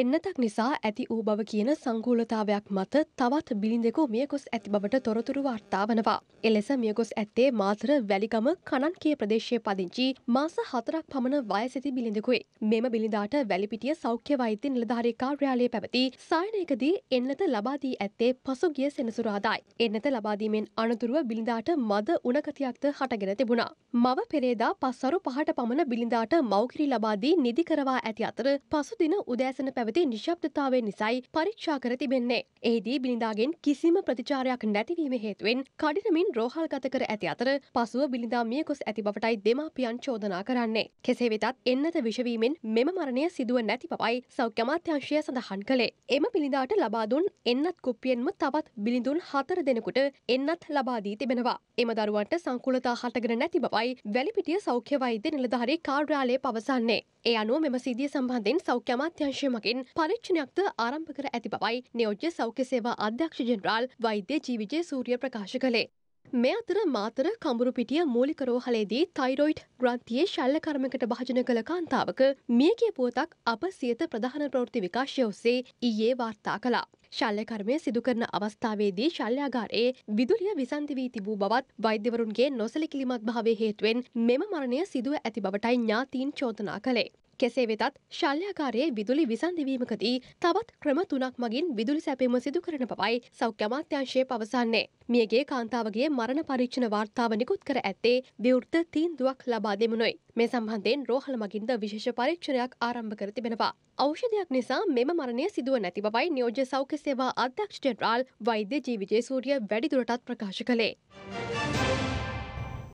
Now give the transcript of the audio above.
එන්නතක් නිසා ඇති වූ බව කියන සංකූලතාවයක් මත තවත් බිලිඳෙකු මියගොස් ඇති බවට තොරතුරු වාර්තා වනවා. එලෙස මියගොස් ඇත්තේ මාතර වැලිගම කණන්කේ ප්‍රදේශයේ පදිංචි මාස හතරක් පමණ වයසති බිලිඳෙකුයි. මෙම බිලිඳාට වැලිපිටිය සෞඛ්‍ය වෛද්‍ය නිලධාරී කාර්යාලයේ පැවති සායනයකදී එන්නත ලබා දී ඇත්තේ පසුගිය සෙනසුරාදායි. එන්නත ලබා දීමෙන් අනතුරුව බිලිඳාට මද උණගතියක්ද හටගෙන තිබුණා. මව පෙරේදා පස්වරු පහට පමණ බිලිඳාට මව්කිරි ලබා දී නිදි කරවා ඇති අතර පසු දින උදෑසන පැ පැවති නිශ්ශබ්දතාවය නිසයි පරීක්ෂා කර තිබෙන්නේ. එහිදී බිනිදාගෙන් කිසිම ප්‍රතිචාරයක් නැතිවීම හේතුවෙන් කඩිනමින් රෝහල් ගත කර ඇති අතර පසුව බිනිදා මිය ගොස් ඇති බවටයි දෙමාපියන් චෝදනා කරන්නේ. කෙසේ වෙතත් එන්නත විෂවීමෙන් මෙම මරණය සිදුව නැති බවයි සෞඛ්‍ය අමාත්‍යංශය සඳහන් කළේ. එම බිනිදාට ලබා දුන් එන්නත් කුප්පියෙන්ම තවත් බිලිඳුන් හතර දෙනෙකුට එන්නත් ලබාදී තිබෙනවා. එම දරුවන්ට සංකුලතා හටගෙන නැති බවයි වැලිපිටිය සෞඛ්‍ය වෛද්‍ය නිලධාරී කාර්යාලය පවසන්නේ. ඒ අනුව මෙම සිදිය සම්බන්ධෙන් සෞඛ්‍ය අමාත්‍යංශය මගින් පරීක්ෂණයක්ද ආරම්භ කර ඇති බවයි නියෝජ්‍ය සෞඛ්‍ය සේවා අධ්‍යක්ෂ ජෙනරාල් වෛද්‍ය ජීවිජය සූරිය ප්‍රකාශ කළේ. මේ අතර මාතර කඹුරුපිටිය මූලික රෝහලේදී තයිරොයිඩ් ග්‍රන්ථියේ ශල්ල කර්මකට භාජන කළ කාන්තාවක මියගිය පුවතක් අප සියත ප්‍රධාන ප්‍රවෘත්ති විකාශය ඔස්සේ ඊයේ වාර්තා කළා. ශල්‍යකර්මය සිදුකරන අවස්ථාවේදී ශල්‍යාගාරයේ විදුලිය විසන්ති වී තිබූ බවත් වෛද්‍යවරුන්ගේ නොසලකිලිමත් භාවය හේතුවෙන් මෙම මරණය සිදුව ඇති බවටයි ඥාතීන් චෝදනා කළේ. කෙසේ වෙතත් ශල්්‍යාකාරයේ විදුලි විසන්ධවීමකදී තවත් ක්‍රම තුනක් මගින් විදුලි සැපීම සිදු කරන බවයි සෞඛ්‍යමාත්‍යංශය පවසන්නේ. මියගේ කාන්තාවගේ මරණ පරීක්ෂණ වාර්තාව නිකුත් කර ඇත්තේ විවෘත තීන්දුවක් ලබා දෙමුණොයි. මේ සම්බන්ධයෙන් රෝහල මගින්ද විශේෂ පරීක්ෂණයක් ආරම්භ කර තිබෙනවා. ෞෂධයක් නිසා මෙම මරණය සිදුව නැති බවයි නියෝජ්‍ය සෞඛ්‍ය සේවා අධ්‍යක්ෂ ජෙනරාල් වෛද්‍ය ජීවිජේ සූරිය වැඩිදුරටත් ප්‍රකාශ කළේ.